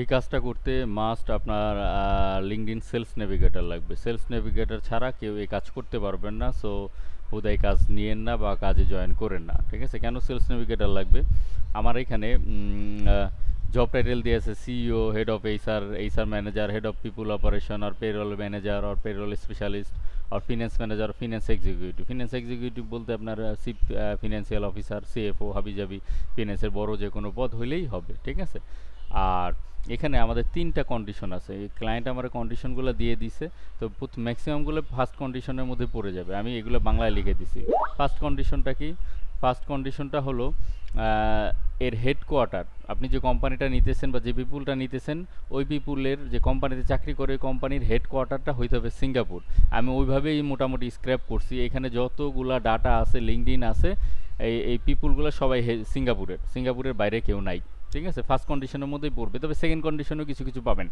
এই কাজটা করতে মাস্ট আপনার লিঙ্কড ইন সেলস নেভিগেটর লাগবে সেলস নেভিগেটর ছাড়া কেউ এই কাজ করতে পারবেন না সো এই কাজ নিয়েন না বা কাজে জয়েন করেন না ঠিক আছে কেন সেলস নেভিগেটর লাগবে আমার এখানে জব টাইটেল দিয়ে আছে CEO head of H R manager head of people operation আর পেরোল ম্যানেজার আর পেরোল স্পেশালিস্ট আর finance manager finance executive finance executive বলতে আপনার সিপ ফিনান্সিয়াল অফিসার সিএফও হাবিজাবি ফিনান্সের বড় যে কোনো পদ হইলেই হবে ঠিক আছে আর এখানে আমাদের তিনটা কন্ডিশন আছে এই ক্লায়েন্ট আমার কন্ডিশনগুলো দিয়ে দিছে তো ম্যাক্সিমামগুলো ফার্স্ট কন্ডিশনের মধ্যে পড়ে যাবে আমি এগুলো বাংলায় লিখে দিছি ফার্স্ট কন্ডিশনটা কি ফার্স্ট কন্ডিশনটা হলো এর হেডকোয়ার্টার আপনি যে কোম্পানিটা নিতেছেন বা যে পিপুলটা নিতেছেন ওই পিপুলের যে কোম্পানিতে চাকরি করে ওই কোম্পানির হেডকোয়ার্টারটা হইতে হবে সিঙ্গাপুর আমি ওইভাবেই মোটামুটি স্ক্র্যাপ করছি এখানে যতগুলা ডাটা আছে লিঙ্কড আছে এই এই পিপুলগুলো সবাই সিঙ্গাপুরের সিঙ্গাপুরের বাইরে কেউ নাই ঠিক আছে ফার্স্ট কন্ডিশনের মধ্যেই পড়বে তবে সেকেন্ড কন্ডিশনেও কিছু কিছু পাবেন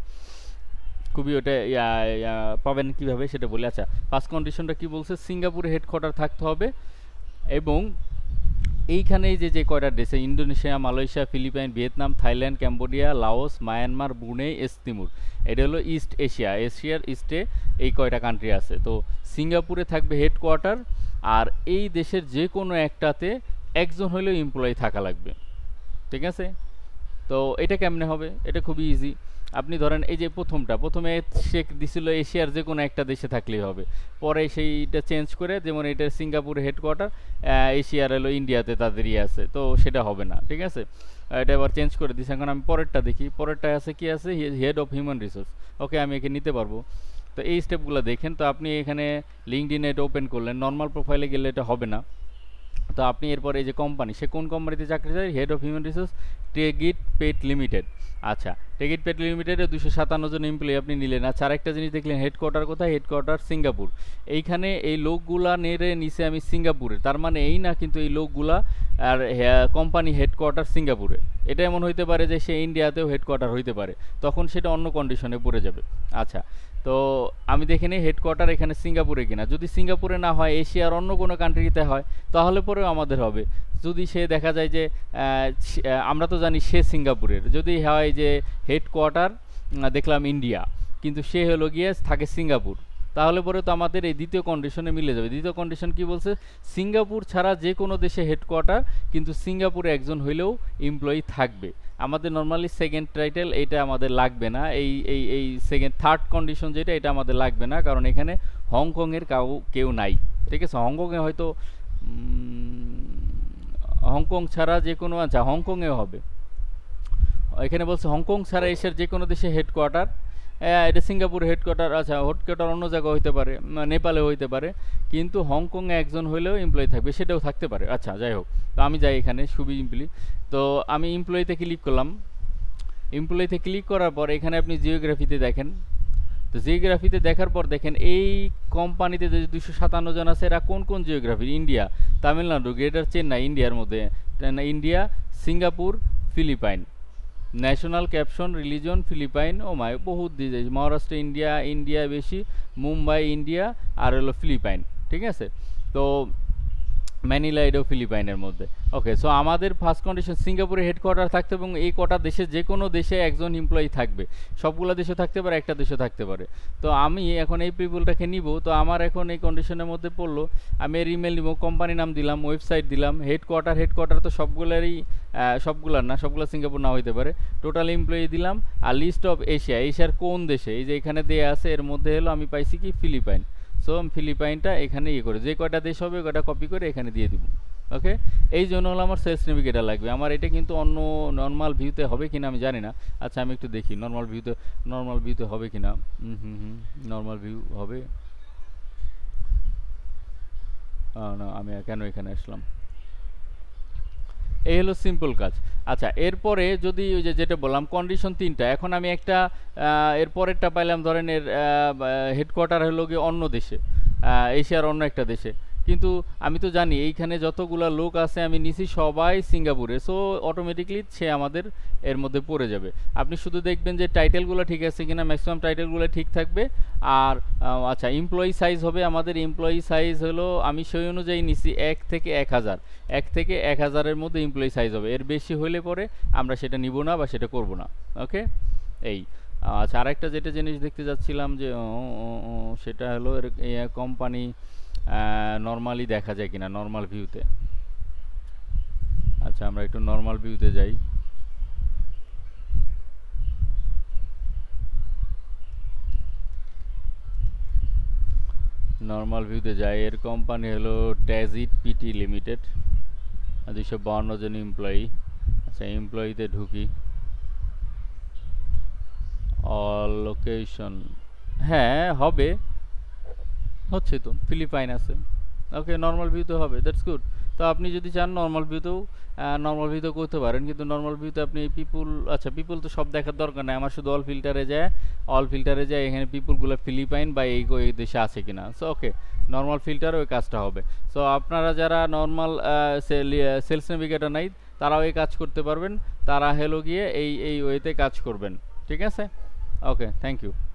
খুবই ওটা পাবেন কিভাবে সেটা বলে আচ্ছা ফার্স্ট কন্ডিশনটা কি বলছে সিঙ্গাপুরে হেডকোয়ার্টার থাকতে হবে এবং এইখানেই যে যে কয়টা দেশে Indonesia Malaysia Philippines Vietnam Thailand Cambodia Laos Myanmar Brunei East Timor এটা হলো ইস্ট এশিয়া এশিয়ার ইস্টে এই কয়টা কান্ট্রি আছে তো সিঙ্গাপুরে থাকবে হেডকোয়ার্টার আর এই দেশের যে কোনো একটাতে একজন হলেও এমপ্লয়ি থাকা লাগবে ঠিক আছে তো এটা কেমনে হবে এটা খুবই ইজি আপনি ধরেন এই যে প্রথমটা প্রথমে সে দিছিল এশিয়ার যে কোনো একটা দেশে থাকলেই হবে পরে সেইটা চেঞ্জ করে যেমন এটা সিঙ্গাপুর হেডকোয়ার্টার এশিয়ার এলো ইন্ডিয়াতে তাদেরই ইয়ে আছে তো সেটা হবে না ঠিক আছে এটা এবার চেঞ্জ করে দিছে এখন আমি পরেরটা দেখি পরেরটা আছে কি আছে head of human resource okay আমি একে নিতে পারবো তো এই স্টেপগুলো দেখেন তো আপনি এখানে লিঙ্কড ইন এটা ওপেন করলেন নর্মাল প্রোফাইলে গেলে এটা হবে না তো আপনি এরপরে এই যে কোম্পানি সে কোন কোম্পানিতে চাকরি চাই হেড অফ হিউম্যান রিসোর্স টেগিট পেট লিমিটেড আচ্ছা টেগিট পেট লিমিটেডে দুশো সাতান্ন জন এমপ্লয়ি আপনি নিলেন আচ্ছা আরেকটা জিনিস দেখলেন হেডকোয়ার্টার কোথায় হেডকোয়ার্টার সিঙ্গাপুর এইখানে এই লোকগুলা নেড়ে নিচে আমি সিঙ্গাপুরে তার মানে এই না কিন্তু এই লোকগুলা আর কোম্পানি হ্যাঁ, হেডকোয়ার্টার সিঙ্গাপুরে এটা এমন হইতে পারে যে সে ইন্ডিয়াতেও হেডকোয়ার্টার হইতে পারে তখন সেটা অন্য কন্ডিশনে পড়ে যাবে আচ্ছা তো আমি দেখে নিই হেডকোয়ার্টার এখানে সিঙ্গাপুরে কিনা যদি সিঙ্গাপুরে না হয় এশিয়ার অন্য কোনো কান্ট্রিতে হয় তাহলে পরেও আমাদের হবে যদি সে দেখা যায় যে আমরা তো জানি সে সিঙ্গাপুরের যদি হয় যে হেডকোয়ার্টার দেখলাম ইন্ডিয়া কিন্তু সে হলো গিয়ে থাকে সিঙ্গাপুর তাহলে পরে তো আমাদের এই দ্বিতীয় কন্ডিশনে মিলে যাবে দ্বিতীয় কন্ডিশন কি বলছে সিঙ্গাপুর ছাড়া যে কোনো দেশে হেডকোয়ার্টার কিন্তু সিঙ্গাপুরে একজন হইলেও এমপ্লয়ি থাকবে আমাদের নর্মালি সেকেন্ড টাইটেল এটা আমাদের লাগবে না এই এই এই সেকেন্ড থার্ড কন্ডিশন যেটা এটা আমাদের লাগবে না কারণ এখানে হংকংয়ের কাউ কেউ নাই ঠিক আছে হংকংয়ে হয়তো হংকং ছাড়া যে কোনো আচ্ছা হংকংয়ে হবে এখানে বলছে হংকং ছাড়া এশিয়ার যে কোনো দেশে হেডকোয়ার্টার এটা সিঙ্গাপুর হেডকোয়ার্টার আচ্ছা হেডকোয়ার্টার অন্য জায়গায় হইতে পারে নেপালে হইতে পারে কিন্তু হংকংয়ে একজন হলেও এমপ্লয়ি থাকবে সেটাও থাকতে পারে আচ্ছা যাই হোক তো আমি যাই এখানে সুবি ইমপ্লি তো আমি এমপ্লয়িতে ক্লিক করলাম এমপ্লয়িতে ক্লিক করার পর এখানে আপনি জিওগ্রাফিতে দেখেন তো জিওগ্রাফিতে দেখার পর দেখেন এই কোম্পানিতে যে দুশো সাতান্ন জন আছে এরা কোন কোন geography India Tamil Nadu greater Chennai ইন্ডিয়ার মধ্যে India Singapore Philippines national caption religion Philippines ও মায় বহুত দেশ মহারাষ্ট্র ইন্ডিয়া ইন্ডিয়া বেশি মুম্বাই ইন্ডিয়া আর হলো ফিলিপাইন ঠিক আছে তো ম্যানিলা এটাও ফিলিপাইনের মধ্যে ওকে সো আমাদের ফার্স্ট কন্ডিশন সিঙ্গাপুরে হেডকোয়ার্টার থাকতে এবং এই কটা দেশে যে কোনো দেশে একজন এমপ্লয়ি থাকবে সবগুলো দেশে থাকতে পারে একটা দেশে থাকতে পারে তো আমি এখন এই পিপুলটাকে নিব তো আমার এখন এই কন্ডিশনের মধ্যে পড়লো আমি এর ইমেল নিব কোম্পানি নাম দিলাম ওয়েবসাইট দিলাম হেডকোয়ার্টার হেডকোয়ার্টার তো সবগুলোরই সবগুলার না সবগুলো সিঙ্গাপুর না হইতে পারে টোটাল এমপ্লয়ি দিলাম আর লিস্ট অফ এশিয়া এশিয়ার কোন দেশে এই যে এখানে দেয়া আছে এর মধ্যে হলো আমি পাইছি কি ফিলিপাইন সো ফিলিপাইনটা এখানে ইয়ে করে যে কটা দেশ হবে কয়টা কপি করে এখানে দিয়ে দিব ওকে এই জন্য হলো আমার সেলস নেভিগেটার লাগবে আমার এটা কিন্তু অন্য নর্মাল ভিউতে হবে কিনা আমি জানি না আচ্ছা আমি একটু দেখি নর্মাল ভিউতে নর্মাল ভিউতে হবে কিনা হুম হুম হুম নর্মাল ভিউ হবে না আমি কেন এখানে আসলাম এই হলো সিম্পল কাজ আচ্ছা এরপরে যদি ওই যে যেটা বললাম কন্ডিশন তিনটা এখন আমি একটা এরপরেরটা পাইলাম ধরেন এর হেডকোয়ার্টার হলো গিয়ে অন্য দেশে এশিয়ার অন্য একটা দেশে কিন্তু আমি তো জানি এইখানে যতগুলা লোক আছে আমি নিছি সবাই সিঙ্গাপুরে সো অটোমেটিকলি সে আমাদের এর মধ্যে পড়ে যাবে আপনি শুধু দেখবেন যে টাইটেলগুলো ঠিক আছে কিনা ম্যাক্সিমাম টাইটেলগুলো ঠিক থাকবে আর আচ্ছা এমপ্লয়ি সাইজ হবে আমাদের এমপ্লয়ি সাইজ হলো আমি সেই অনুযায়ী নিছি এক থেকে এক হাজার এক থেকে এক হাজারের মধ্যে এমপ্লয়ি সাইজ হবে এর বেশি হলে পরে আমরা সেটা নিব না বা সেটা করব না ওকে এই আচ্ছা আরেকটা যেটা জিনিস দেখতে যাচ্ছিলাম যে সেটা হলো এর কোম্পানি নর্মালি দেখা যায় কিনা নর্মাল ভিউতে আচ্ছা আমরা একটু নর্মাল ভিউতে যাই নর্মাল ভিউতে যাই এর কোম্পানি হলো ট্যাজিট পিটি লিমিটেড দুশো বাউন্ন জন এমপ্লয়ি আচ্ছা এমপ্লয়িতে ঢুকি অল লোকেশন হ্যাঁ হবে হচ্ছে তো ফিলিপাইন আছে ওকে নর্মাল ভিউতে হবে দ্যাটস গুড তো আপনি যদি চান নর্মাল ভিউতেও নর্মাল ভিউতেও করতে পারেন কিন্তু নর্মাল ভিউতে আপনি পিপুল আচ্ছা পিপুল তো সব দেখার দরকার নাই আমার শুধু অল ফিল্টারে যায় অল ফিল্টারে যায় এখানে পিপুলগুলো ফিলিপাইন বা এই এই দেশে আছে কিনা সো ওকে নর্মাল ফিল্টারে ওই কাজটা হবে সো আপনারা যারা নর্মাল সেলস নেভিগেটার নাই তারাও এই কাজ করতে পারবেন তারা হেলো গিয়ে এই এই ওয়েতে কাজ করবেন ঠিক আছে ওকে থ্যাংক ইউ